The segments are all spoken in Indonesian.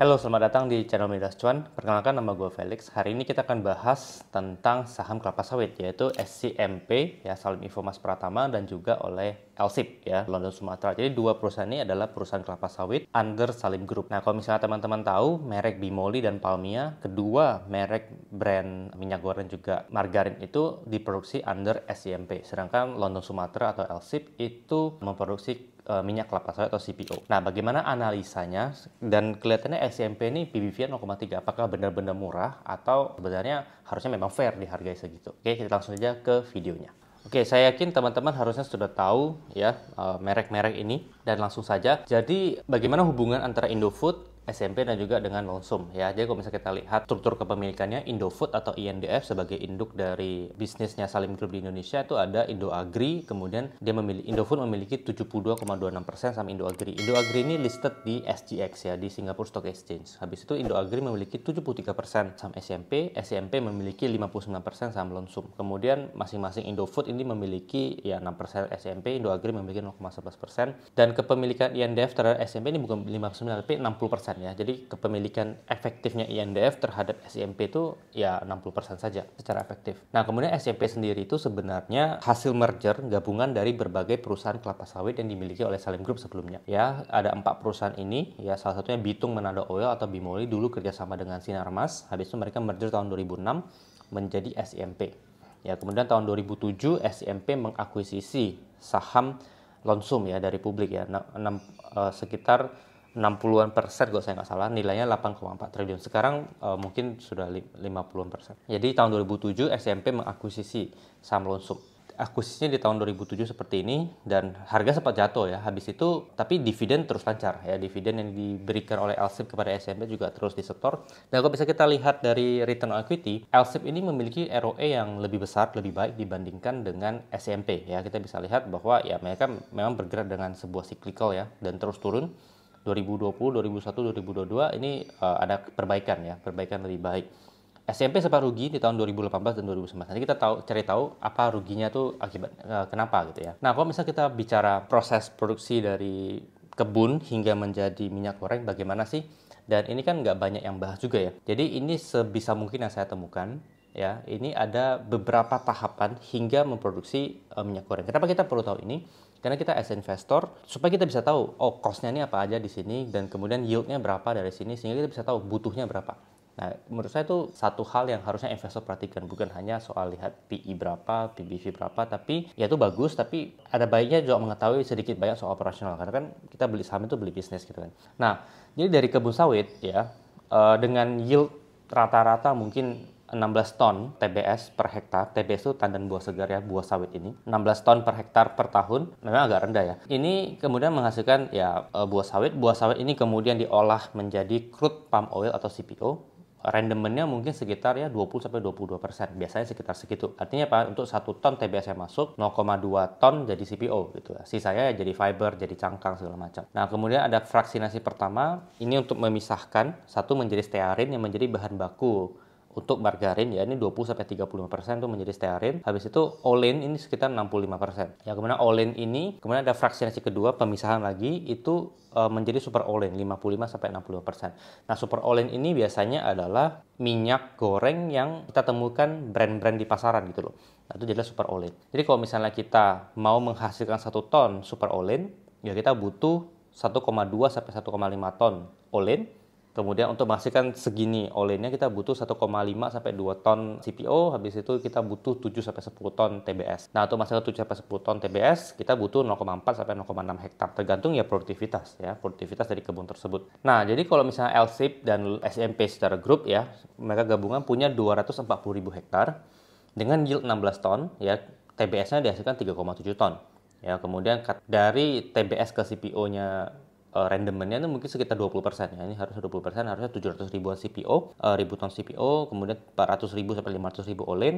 Halo, selamat datang di channel Midas Cuan. Perkenalkan nama gue Felix. Hari ini kita akan bahas tentang saham kelapa sawit yaitu SCMP ya Salim Informas Pratama dan juga oleh Elsip, ya London Sumatera. Jadi dua perusahaan ini adalah perusahaan kelapa sawit under Salim Group. Nah, kalau misalnya teman-teman tahu merek Bimoli dan Palmia, kedua merek brand minyak goreng juga margarin itu diproduksi under SCMP. Sedangkan London Sumatera atau Elsip itu memproduksi Eh, minyak kelapa sawit atau CPO. Nah, bagaimana analisanya? Dan kelihatannya SMP e ini pbv 0,3. Apakah benar-benar murah atau sebenarnya harusnya memang fair dihargai segitu? Oke, kita langsung aja ke videonya. Oke, saya yakin teman-teman harusnya sudah tahu ya eh, merek-merek ini dan langsung saja. Jadi, bagaimana hubungan antara Indofood SMP dan juga dengan Lonsum ya. Jadi kalau misalnya kita lihat struktur kepemilikannya Indofood atau INDF sebagai induk dari bisnisnya Salim Group di Indonesia itu ada Indoagri. kemudian dia memiliki Indofood memiliki 72,26% sama Indo Agri. Indo Agri ini listed di SGX ya di Singapore Stock Exchange. Habis itu Indo Agri memiliki 73% sama SMP, SMP memiliki 59% sama Lonsum. Kemudian masing-masing Indofood ini memiliki ya 6% SMP, Indo Agri memiliki 0,11% dan kepemilikan INDF terhadap SMP ini bukan 59 tapi 60% ya. Jadi kepemilikan efektifnya INDF terhadap SMP itu ya 60% saja secara efektif. Nah, kemudian SMP sendiri itu sebenarnya hasil merger gabungan dari berbagai perusahaan kelapa sawit yang dimiliki oleh Salim Group sebelumnya. Ya, ada empat perusahaan ini, ya salah satunya Bitung Manado Oil atau Bimoli dulu kerjasama dengan Sinarmas, habis itu mereka merger tahun 2006 menjadi SMP. Ya, kemudian tahun 2007 SMP mengakuisisi saham Lonsum ya dari publik ya, 6, 6, uh, sekitar 60-an persen kalau saya nggak salah nilainya 8,4 triliun. Sekarang uh, mungkin sudah 50-an persen. Jadi tahun 2007 SMP mengakuisisi saham Lonsum. Akuisisinya di tahun 2007 seperti ini dan harga sempat jatuh ya. Habis itu tapi dividen terus lancar ya. Dividen yang diberikan oleh Elsip kepada SMP juga terus disetor. Dan kalau bisa kita lihat dari return on equity, Elsip ini memiliki ROE yang lebih besar, lebih baik dibandingkan dengan SMP ya. Kita bisa lihat bahwa ya mereka memang bergerak dengan sebuah cyclical ya dan terus turun 2020, 2021, 2022 ini uh, ada perbaikan ya, perbaikan lebih baik. SMP sempat rugi di tahun 2018 dan 2019. Nanti kita tahu cari tahu apa ruginya tuh akibat uh, kenapa gitu ya. Nah, kalau misalnya kita bicara proses produksi dari kebun hingga menjadi minyak goreng bagaimana sih? Dan ini kan nggak banyak yang bahas juga ya. Jadi ini sebisa mungkin yang saya temukan ya, ini ada beberapa tahapan hingga memproduksi uh, minyak goreng. Kenapa kita perlu tahu ini? Karena kita as investor supaya kita bisa tahu oh costnya ini apa aja di sini dan kemudian yieldnya berapa dari sini sehingga kita bisa tahu butuhnya berapa. Nah, menurut saya itu satu hal yang harusnya investor perhatikan bukan hanya soal lihat PI e berapa, PBV berapa, tapi ya itu bagus tapi ada baiknya juga mengetahui sedikit banyak soal operasional karena kan kita beli saham itu beli bisnis gitu kan. Nah, jadi dari kebun sawit ya eh, dengan yield rata-rata mungkin 16 ton TBS per hektar. TBS itu tandan buah segar ya, buah sawit ini. 16 ton per hektar per tahun memang agak rendah ya. Ini kemudian menghasilkan ya eh, buah sawit. Buah sawit ini kemudian diolah menjadi crude palm oil atau CPO rendemennya mungkin sekitar ya 20 sampai 22 persen biasanya sekitar segitu artinya apa untuk satu ton TBS yang masuk 0,2 ton jadi CPO gitu ya sisanya ya jadi fiber jadi cangkang segala macam nah kemudian ada fraksinasi pertama ini untuk memisahkan satu menjadi stearin yang menjadi bahan baku untuk margarin ya ini 20 sampai 35% itu menjadi stearin. Habis itu olein ini sekitar 65%. Ya kemudian olein ini kemudian ada fraksinasi kedua pemisahan lagi itu e, menjadi super olein 55 sampai 65%. Nah, super olein ini biasanya adalah minyak goreng yang kita temukan brand-brand di pasaran gitu loh. Nah, itu jadilah super olein. Jadi kalau misalnya kita mau menghasilkan satu ton super olein, ya kita butuh 1,2 sampai 1,5 ton olein Kemudian untuk menghasilkan segini olennya kita butuh 1,5 sampai 2 ton CPO, habis itu kita butuh 7 sampai 10 ton TBS. Nah, untuk menghasilkan 7 sampai 10 ton TBS, kita butuh 0,4 sampai 0,6 hektar tergantung ya produktivitas ya, produktivitas dari kebun tersebut. Nah, jadi kalau misalnya LSIP dan SMP e secara grup ya, mereka gabungan punya puluh ribu hektar dengan yield 16 ton ya, TBS-nya dihasilkan 3,7 ton. Ya, kemudian dari TBS ke CPO-nya uh, eh, rendemennya itu mungkin sekitar 20 persen ya. ini harusnya 20 persen harusnya 700 ribuan CPO uh, eh, ribu ton CPO kemudian 400 ribu sampai 500 ribu olin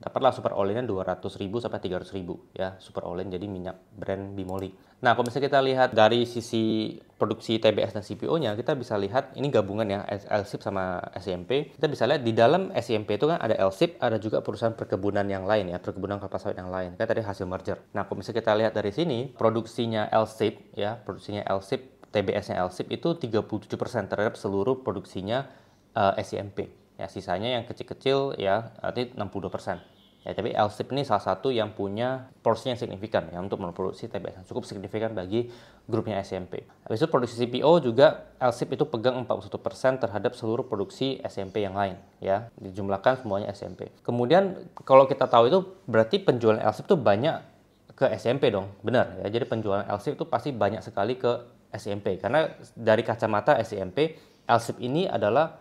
dapatlah super olinnya 200 ribu sampai 300 ribu ya super olin jadi minyak brand Bimoli nah kalau misalnya kita lihat dari sisi produksi TBS dan CPO nya kita bisa lihat ini gabungan ya LSIP sama SMP kita bisa lihat di dalam SMP itu kan ada LSIP ada juga perusahaan perkebunan yang lain ya perkebunan kelapa sawit yang lain kan tadi hasil merger nah kalau misalnya kita lihat dari sini produksinya LSIP ya produksinya LSIP TBS-nya LSIP itu 37% terhadap seluruh produksinya uh, SIMP. Ya, sisanya yang kecil-kecil ya nanti 62%. Ya, tapi LSIP ini salah satu yang punya porsi yang signifikan ya untuk memproduksi TBS yang cukup signifikan bagi grupnya SMP. Habis itu produksi CPO juga LSIP itu pegang 41% terhadap seluruh produksi SMP yang lain ya. Dijumlahkan semuanya SMP. Kemudian kalau kita tahu itu berarti penjualan LSIP itu banyak ke SMP dong, benar ya. Jadi penjualan LSIP itu pasti banyak sekali ke SMP e karena dari kacamata SMP e LSIP ini adalah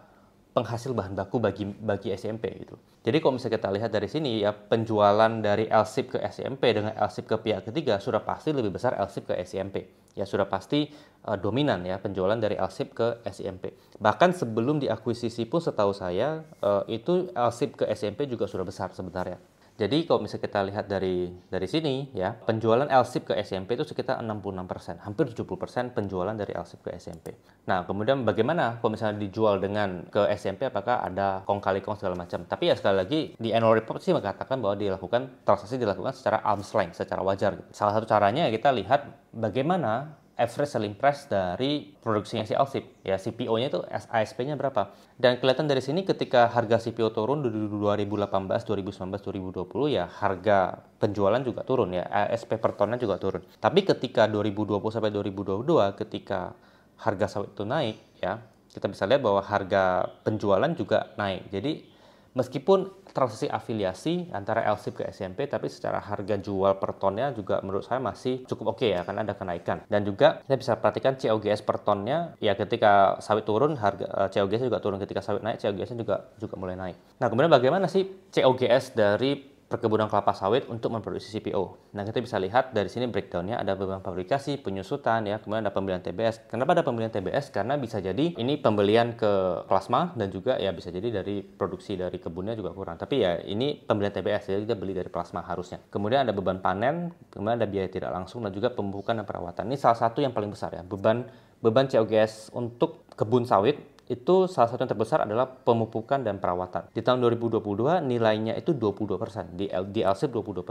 penghasil bahan baku bagi bagi SMP e gitu. Jadi kalau misalnya kita lihat dari sini ya penjualan dari LSIP ke SMP dengan LSIP ke pihak ketiga sudah pasti lebih besar LSIP ke SMP. Ya sudah pasti uh, dominan ya penjualan dari LSIP ke SMP. Bahkan sebelum diakuisisi pun setahu saya uh, itu LSIP ke SMP juga sudah besar sebenarnya. Jadi kalau misalnya kita lihat dari dari sini ya, penjualan LSIP ke SMP itu sekitar 66%, hampir 70% penjualan dari LSIP ke SMP. Nah, kemudian bagaimana kalau misalnya dijual dengan ke SMP apakah ada kong kali kong segala macam. Tapi ya sekali lagi di annual report sih mengatakan bahwa dilakukan transaksi dilakukan secara arm's length, secara wajar Salah satu caranya ya kita lihat bagaimana average selling price dari produksinya si Alsip. Ya, CPO-nya itu ASP-nya berapa. Dan kelihatan dari sini ketika harga CPO turun di 2018, 2019, 2020 ya harga penjualan juga turun ya, ASP per tonnya juga turun. Tapi ketika 2020 sampai 2022 ketika harga sawit itu naik ya, kita bisa lihat bahwa harga penjualan juga naik. Jadi Meskipun transaksi afiliasi antara LSIP ke SMP, tapi secara harga jual per tonnya juga menurut saya masih cukup oke okay ya, karena ada kenaikan. Dan juga kita bisa perhatikan COGS per tonnya, ya ketika sawit turun, harga eh, COGS juga turun. Ketika sawit naik, cogs juga, juga mulai naik. Nah, kemudian bagaimana sih COGS dari perkebunan kelapa sawit untuk memproduksi CPO. Nah, kita bisa lihat dari sini breakdownnya ada beberapa fabrikasi, penyusutan, ya, kemudian ada pembelian TBS. Kenapa ada pembelian TBS? Karena bisa jadi ini pembelian ke plasma dan juga ya bisa jadi dari produksi dari kebunnya juga kurang. Tapi ya ini pembelian TBS, jadi kita beli dari plasma harusnya. Kemudian ada beban panen, kemudian ada biaya tidak langsung dan juga pembukaan dan perawatan. Ini salah satu yang paling besar ya, beban beban COGS untuk kebun sawit itu salah satu yang terbesar adalah pemupukan dan perawatan. Di tahun 2022 nilainya itu 22%, di, L, di LSIP 22%,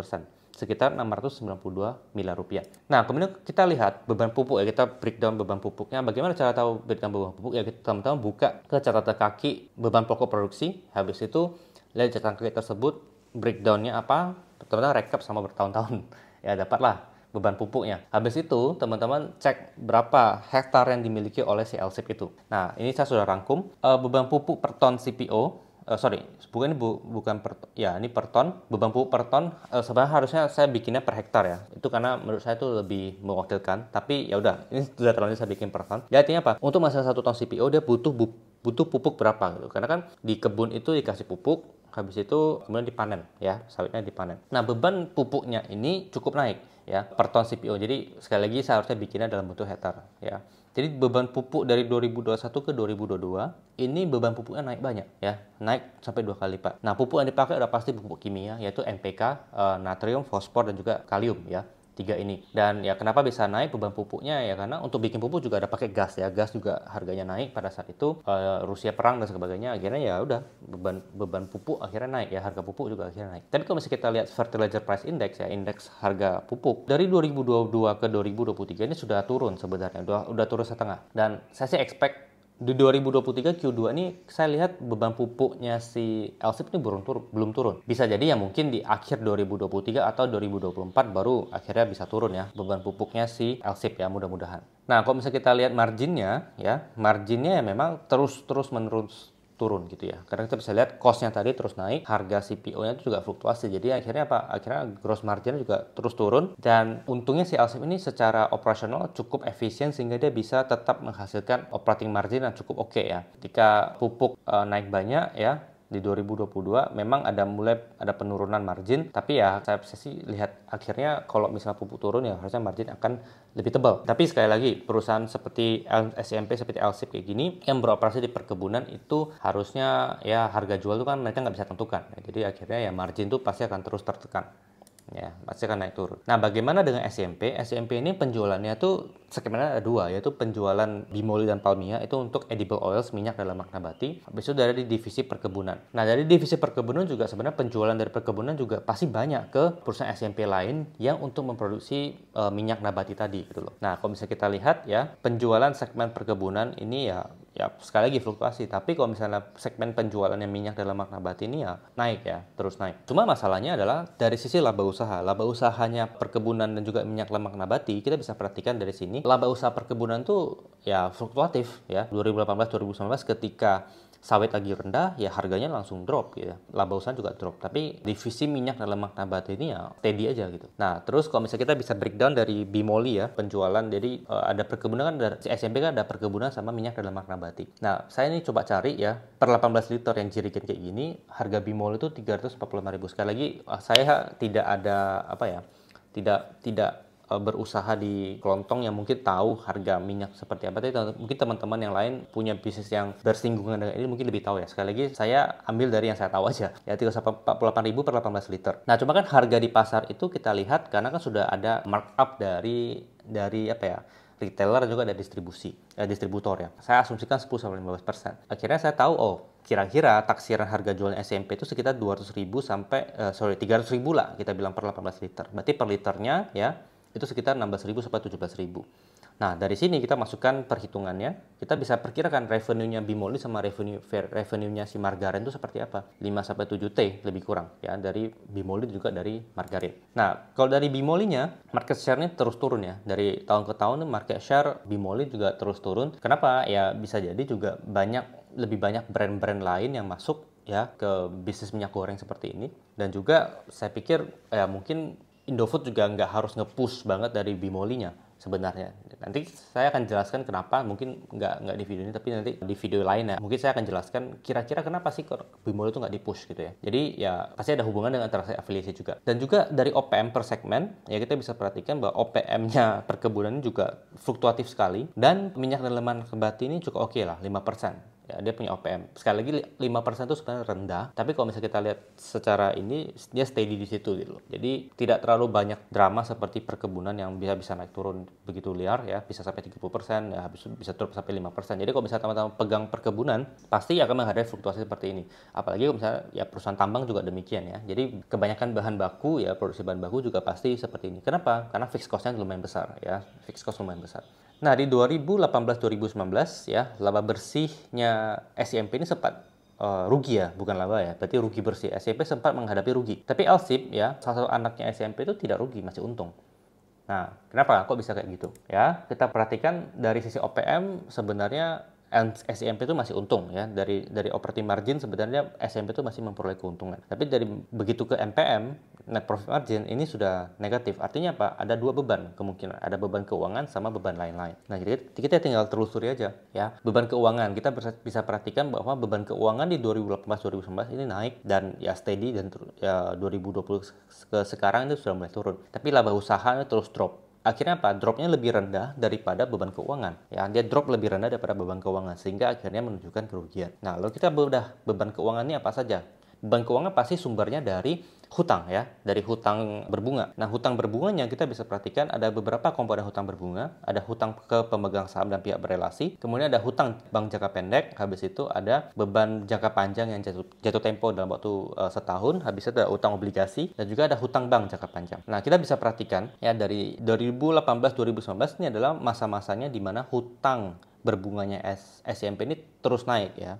sekitar 692 miliar rupiah. Nah, kemudian kita lihat beban pupuk ya, kita breakdown beban pupuknya. Bagaimana cara tahu breakdown beban pupuk? Ya, kita teman-teman buka ke catatan kaki beban pokok produksi, habis itu lihat catatan kaki tersebut, breakdownnya apa, teman-teman rekap sama bertahun-tahun. Ya, dapatlah beban pupuknya. Habis itu, teman-teman cek berapa hektar yang dimiliki oleh si LSIP itu. Nah, ini saya sudah rangkum. E, beban pupuk per ton CPO Uh, eh, sorry, bukan bu, bukan per, ya ini per ton, beban pupuk per ton. Uh, sebenarnya harusnya saya bikinnya per hektar ya. Itu karena menurut saya itu lebih mewakilkan. Tapi ya udah, ini sudah terlanjur saya bikin per ton. Ya artinya apa? Untuk masalah satu ton CPO dia butuh bu, butuh pupuk berapa gitu. Karena kan di kebun itu dikasih pupuk, habis itu kemudian dipanen ya sawitnya dipanen. Nah beban pupuknya ini cukup naik ya per ton CPO. Jadi sekali lagi seharusnya bikinnya dalam bentuk hektar ya. Jadi beban pupuk dari 2021 ke 2022 ini beban pupuknya naik banyak ya, naik sampai dua kali lipat. Nah pupuk yang dipakai udah pasti pupuk kimia yaitu NPK, e, eh, natrium, fosfor dan juga kalium ya tiga ini dan ya kenapa bisa naik beban pupuknya ya karena untuk bikin pupuk juga ada pakai gas ya gas juga harganya naik pada saat itu uh, Rusia perang dan sebagainya akhirnya ya udah beban beban pupuk akhirnya naik ya harga pupuk juga akhirnya naik tapi kalau misalnya kita lihat fertilizer price index ya indeks harga pupuk dari 2022 ke 2023 ini sudah turun sebenarnya udah udah turun setengah dan saya sih expect di 2023 Q2 ini saya lihat beban pupuknya si Elsip ini belum turun, belum turun. Bisa jadi ya mungkin di akhir 2023 atau 2024 baru akhirnya bisa turun ya beban pupuknya si Elsip ya mudah-mudahan. Nah, kalau misalnya kita lihat marginnya ya, marginnya ya memang terus-terus menerus turun gitu ya. Karena kita bisa lihat costnya tadi terus naik, harga CPO-nya itu juga fluktuasi. Jadi akhirnya apa? Akhirnya gross margin juga terus turun dan untungnya si Alsim ini secara operasional cukup efisien sehingga dia bisa tetap menghasilkan operating margin yang cukup oke okay ya. Ketika pupuk uh, naik banyak ya, di 2022 memang ada mulai ada penurunan margin tapi ya saya sih lihat akhirnya kalau misalnya pupuk turun ya harusnya margin akan lebih tebal tapi sekali lagi perusahaan seperti SMP e seperti LSIP kayak gini yang beroperasi di perkebunan itu harusnya ya harga jual itu kan mereka nggak bisa tentukan jadi akhirnya ya margin itu pasti akan terus tertekan ya pasti akan naik turun. Nah, bagaimana dengan SMP? SMP ini penjualannya tuh sebenarnya ada dua, yaitu penjualan bimoli dan palmia itu untuk edible oils minyak dalam makna bati. Habis itu dari divisi perkebunan. Nah, dari divisi perkebunan juga sebenarnya penjualan dari perkebunan juga pasti banyak ke perusahaan SMP lain yang untuk memproduksi e, minyak nabati tadi gitu loh. Nah, kalau bisa kita lihat ya, penjualan segmen perkebunan ini ya ya sekali lagi fluktuasi tapi kalau misalnya segmen penjualannya minyak dalam makna batin ini ya naik ya terus naik cuma masalahnya adalah dari sisi laba usaha laba usahanya perkebunan dan juga minyak lemak nabati kita bisa perhatikan dari sini laba usaha perkebunan tuh ya fluktuatif ya 2018 2019 ketika sawit lagi rendah ya harganya langsung drop ya laba usaha juga drop tapi divisi minyak dan lemak nabati ini ya steady aja gitu nah terus kalau misalnya kita bisa breakdown dari Bimoli ya penjualan jadi uh, ada perkebunan kan dari SMP kan ada perkebunan sama minyak dan lemak nabati nah saya ini coba cari ya per 18 liter yang jirikin kayak gini harga Bimoli itu ribu. sekali lagi eh, saya tidak ada apa ya tidak tidak Eh, berusaha di kelontong yang mungkin tahu harga minyak seperti apa. Tapi mungkin teman-teman yang lain punya bisnis yang bersinggungan dengan ini mungkin lebih tahu ya. Sekali lagi saya ambil dari yang saya tahu aja ya ribu per 18 liter. Nah, cuma kan harga di pasar itu kita lihat karena kan sudah ada markup dari dari apa ya? retailer juga ada distribusi, eh, distributor ya. Saya asumsikan 10 sampai 15 persen. Akhirnya saya tahu oh kira-kira taksiran harga jualan SMP itu sekitar 200 ribu sampai uh, sorry 300 ribu lah kita bilang per 18 liter. Berarti per liternya ya itu sekitar 16.000 sampai 17.000. Nah, dari sini kita masukkan perhitungannya. Kita bisa perkirakan revenue-nya Bimoli sama revenue revenue-nya si Margarin itu seperti apa? 5 sampai 7 T lebih kurang ya dari Bimoli juga dari Margarin. Nah, kalau dari Bimolinya market share-nya terus turun ya. Dari tahun ke tahun market share Bimoli juga terus turun. Kenapa? Ya bisa jadi juga banyak lebih banyak brand-brand lain yang masuk ya ke bisnis minyak goreng seperti ini dan juga saya pikir ya mungkin Indofood juga nggak harus nge-push banget dari Bimoli-nya sebenarnya. Nanti saya akan jelaskan kenapa, mungkin nggak nggak di video ini, tapi nanti di video lainnya Mungkin saya akan jelaskan kira-kira kenapa sih Bimoli itu nggak di-push gitu ya. Jadi ya pasti ada hubungan dengan transaksi afiliasi juga. Dan juga dari OPM per segmen, ya kita bisa perhatikan bahwa OPM-nya perkebunan juga fluktuatif sekali. Dan minyak dan leman kebati ini cukup oke okay lah, 5% ya dia punya OPM sekali lagi 5% itu sebenarnya rendah tapi kalau misalnya kita lihat secara ini dia steady di situ gitu loh jadi tidak terlalu banyak drama seperti perkebunan yang bisa bisa naik turun begitu liar ya bisa sampai 30% ya habis bisa turun sampai 5% jadi kalau misalnya teman-teman pegang perkebunan pasti akan menghadapi fluktuasi seperti ini apalagi kalau misalnya ya perusahaan tambang juga demikian ya jadi kebanyakan bahan baku ya produksi bahan baku juga pasti seperti ini kenapa karena fixed cost-nya lumayan besar ya fixed cost lumayan besar Nah, di 2018-2019 ya, laba bersihnya SMP ini sempat uh, rugi ya, bukan laba ya. Berarti rugi bersih. SMP sempat menghadapi rugi. Tapi Elsip ya, salah satu anaknya SMP itu tidak rugi, masih untung. Nah, kenapa kok bisa kayak gitu? Ya, kita perhatikan dari sisi OPM sebenarnya SMP itu masih untung ya dari dari operating margin sebenarnya SMP itu masih memperoleh keuntungan. Tapi dari begitu ke MPM net profit margin ini sudah negatif. Artinya apa? Ada dua beban kemungkinan. Ada beban keuangan sama beban lain-lain. Nah, jadi kita tinggal telusuri aja ya. Beban keuangan kita bisa perhatikan bahwa beban keuangan di 2018-2019 ini naik dan ya steady dan ya, 2020 ke sekarang itu sudah mulai turun. Tapi laba usaha ini terus drop akhirnya apa? Dropnya lebih rendah daripada beban keuangan. Ya, dia drop lebih rendah daripada beban keuangan sehingga akhirnya menunjukkan kerugian. Nah, lalu kita bedah beban keuangan ini apa saja? Beban keuangan pasti sumbernya dari hutang ya, dari hutang berbunga. Nah, hutang berbunganya kita bisa perhatikan ada beberapa komponen hutang berbunga, ada hutang ke pemegang saham dan pihak berelasi, kemudian ada hutang bank jangka pendek, habis itu ada beban jangka panjang yang jatuh, jatuh tempo dalam waktu uh, setahun, habis itu ada hutang obligasi dan juga ada hutang bank jangka panjang. Nah, kita bisa perhatikan ya dari 2018 2019 ini adalah masa-masanya di mana hutang berbunganya S SMP ini terus naik ya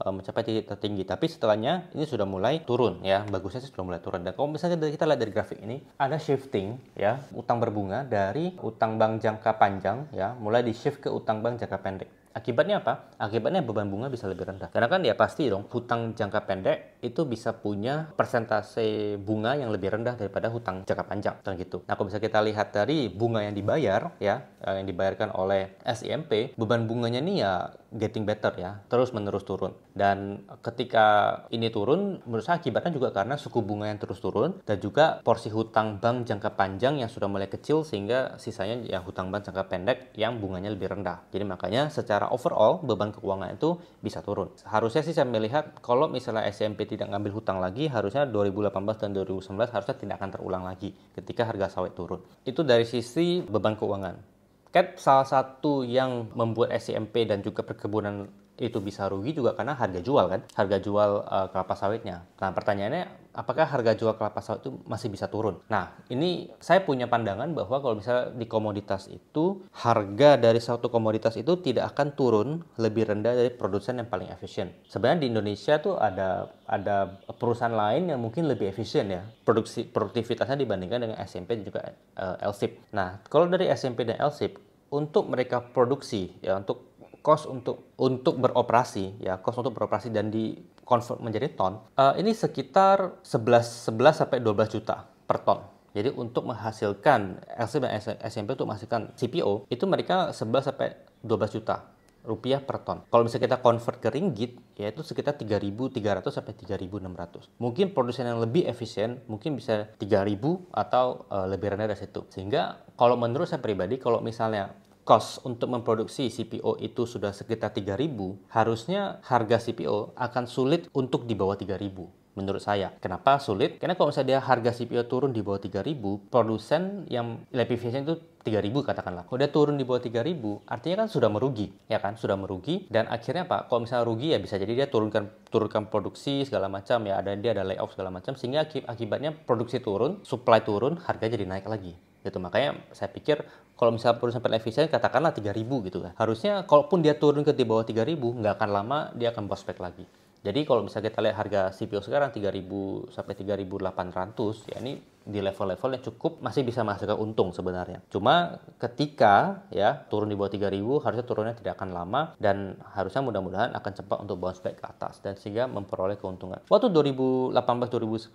Eh, mencapai titik tertinggi tapi setelahnya ini sudah mulai turun ya bagusnya sih sudah mulai turun dan kalau misalnya kita lihat dari grafik ini ada shifting ya utang berbunga dari utang bank jangka panjang ya mulai di shift ke utang bank jangka pendek akibatnya apa akibatnya beban bunga bisa lebih rendah karena kan ya pasti dong hutang jangka pendek itu bisa punya persentase bunga yang lebih rendah daripada hutang jangka panjang Dan gitu nah kalau bisa kita lihat dari bunga yang dibayar ya eh, yang dibayarkan oleh SIMP beban bunganya ini ya getting better ya, terus menerus turun. Dan ketika ini turun, menurut saya akibatnya juga karena suku bunga yang terus turun dan juga porsi hutang bank jangka panjang yang sudah mulai kecil sehingga sisanya ya hutang bank jangka pendek yang bunganya lebih rendah. Jadi makanya secara overall beban keuangan itu bisa turun. Harusnya sih saya melihat kalau misalnya SMP tidak ngambil hutang lagi, harusnya 2018 dan 2019 harusnya tidak akan terulang lagi ketika harga sawit turun. Itu dari sisi beban keuangan. Cat kan salah satu yang membuat SCMP dan juga perkebunan itu bisa rugi juga karena harga jual kan, harga jual uh, kelapa sawitnya. Nah pertanyaannya, apakah harga jual kelapa sawit itu masih bisa turun? Nah ini saya punya pandangan bahwa kalau misalnya di komoditas itu harga dari satu komoditas itu tidak akan turun lebih rendah dari produsen yang paling efisien. Sebenarnya di Indonesia tuh ada ada perusahaan lain yang mungkin lebih efisien ya produksi produktivitasnya dibandingkan dengan SMP dan juga uh, eh, LSIP. Nah kalau dari SMP dan LSIP untuk mereka produksi ya untuk kos untuk untuk beroperasi ya kos untuk beroperasi dan di convert menjadi ton uh, ini sekitar 11 11 sampai 12 juta per ton jadi untuk menghasilkan LC dan SMP untuk menghasilkan CPO itu mereka 11 sampai 12 juta rupiah per ton. Kalau misalnya kita convert ke ringgit, yaitu sekitar 3.300 sampai 3.600. Mungkin produsen yang lebih efisien mungkin bisa 3.000 atau uh, lebih rendah dari situ. Sehingga kalau menurut saya pribadi, kalau misalnya cost untuk memproduksi CPO itu sudah sekitar 3000, harusnya harga CPO akan sulit untuk di bawah 3000 menurut saya. Kenapa sulit? Karena kalau misalnya harga CPO turun di bawah 3000, produsen yang lebih efisien itu 3000 katakanlah. Kalau dia turun di bawah 3000, artinya kan sudah merugi, ya kan? Sudah merugi dan akhirnya Pak, kalau misalnya rugi ya bisa jadi dia turunkan turunkan produksi segala macam ya, ada dia ada layoff segala macam sehingga akibatnya produksi turun, supply turun, harga jadi naik lagi gitu makanya saya pikir kalau misalnya perusahaan paling efisien katakanlah 3000 gitu kan harusnya kalaupun dia turun ke di bawah 3000 nggak akan lama dia akan bounce back lagi jadi kalau misalnya kita lihat harga CPO sekarang 3000 sampai 3800 ya ini di level-level yang cukup masih bisa menghasilkan untung sebenarnya. Cuma ketika ya turun di bawah 3000 harusnya turunnya tidak akan lama dan harusnya mudah-mudahan akan cepat untuk bounce back ke atas dan sehingga memperoleh keuntungan. Waktu 2018 2019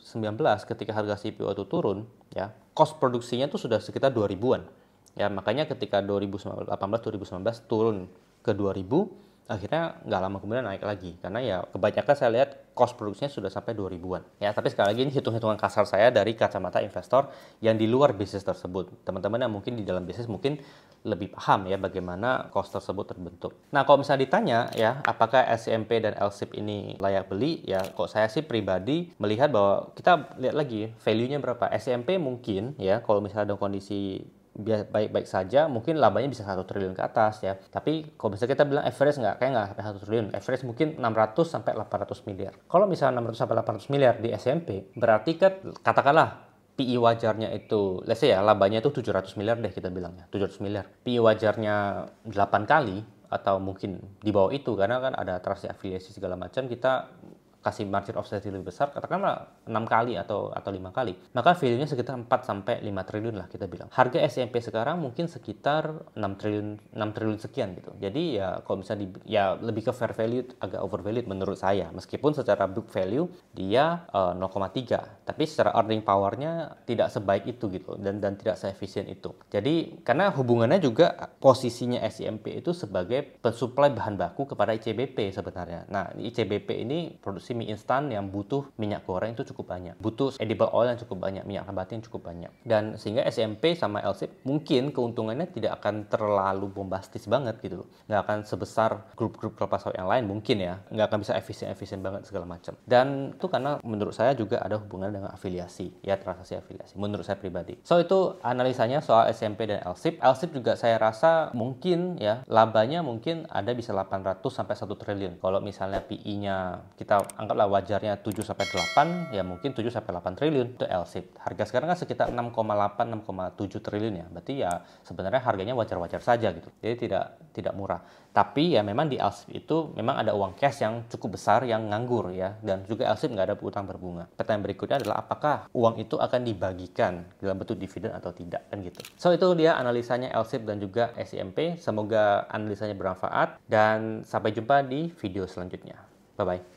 ketika harga CPO itu turun ya cost produksinya itu sudah sekitar 2000-an. Ya, makanya ketika 2018 2019 turun ke 2000 akhirnya nggak lama kemudian naik lagi karena ya kebanyakan saya lihat cost produksinya sudah sampai 2000-an ya tapi sekali lagi ini hitung-hitungan kasar saya dari kacamata investor yang di luar bisnis tersebut teman-teman yang mungkin di dalam bisnis mungkin lebih paham ya bagaimana cost tersebut terbentuk nah kalau misalnya ditanya ya apakah SMP e dan LSIP ini layak beli ya kok saya sih pribadi melihat bahwa kita lihat lagi value-nya berapa SMP e mungkin ya kalau misalnya ada kondisi baik-baik saja, mungkin labanya bisa satu triliun ke atas ya. Tapi kalau misalnya kita bilang average nggak, kayak nggak sampai satu triliun. Average mungkin 600 sampai 800 miliar. Kalau misalnya 600 sampai 800 miliar di SMP, berarti kan katakanlah PI e wajarnya itu, let's say ya, labanya itu 700 miliar deh kita bilangnya, 700 miliar. PI e wajarnya 8 kali, atau mungkin di bawah itu karena kan ada transaksi afiliasi segala macam kita kasih margin of safety lebih besar, katakanlah 6 kali atau atau 5 kali, maka value-nya sekitar 4 sampai 5 triliun lah kita bilang. Harga SMP sekarang mungkin sekitar 6 triliun 6 triliun sekian gitu. Jadi ya kalau bisa di, ya lebih ke fair value agak overvalued menurut saya. Meskipun secara book value dia uh, eh, 0,3, tapi secara earning powernya tidak sebaik itu gitu dan dan tidak seefisien itu. Jadi karena hubungannya juga posisinya SMP itu sebagai pensuplai bahan baku kepada ICBP sebenarnya. Nah, ICBP ini produksi mie instan yang butuh minyak goreng itu cukup banyak, butuh edible oil yang cukup banyak, minyak nabati yang cukup banyak. Dan sehingga SMP sama LSIP mungkin keuntungannya tidak akan terlalu bombastis banget gitu loh. Nggak akan sebesar grup-grup kelapa sawit yang lain mungkin ya. Nggak akan bisa efisien-efisien banget segala macam. Dan itu karena menurut saya juga ada hubungan dengan afiliasi, ya transaksi afiliasi menurut saya pribadi. So itu analisanya soal SMP dan LSIP. LSIP juga saya rasa mungkin ya labanya mungkin ada bisa 800 sampai 1 triliun. Kalau misalnya PI-nya kita anggaplah wajarnya 7 sampai 8 ya mungkin 7 sampai 8 triliun itu LSIP. Harga sekarang kan sekitar 6,8 6,7 triliun ya. Berarti ya sebenarnya harganya wajar-wajar saja gitu. Jadi tidak tidak murah. Tapi ya memang di LSIP itu memang ada uang cash yang cukup besar yang nganggur ya dan juga LSIP nggak ada utang berbunga. Pertanyaan berikutnya adalah apakah uang itu akan dibagikan dalam bentuk dividen atau tidak kan gitu. So itu dia analisanya LSIP dan juga smp Semoga analisanya bermanfaat dan sampai jumpa di video selanjutnya. Bye bye.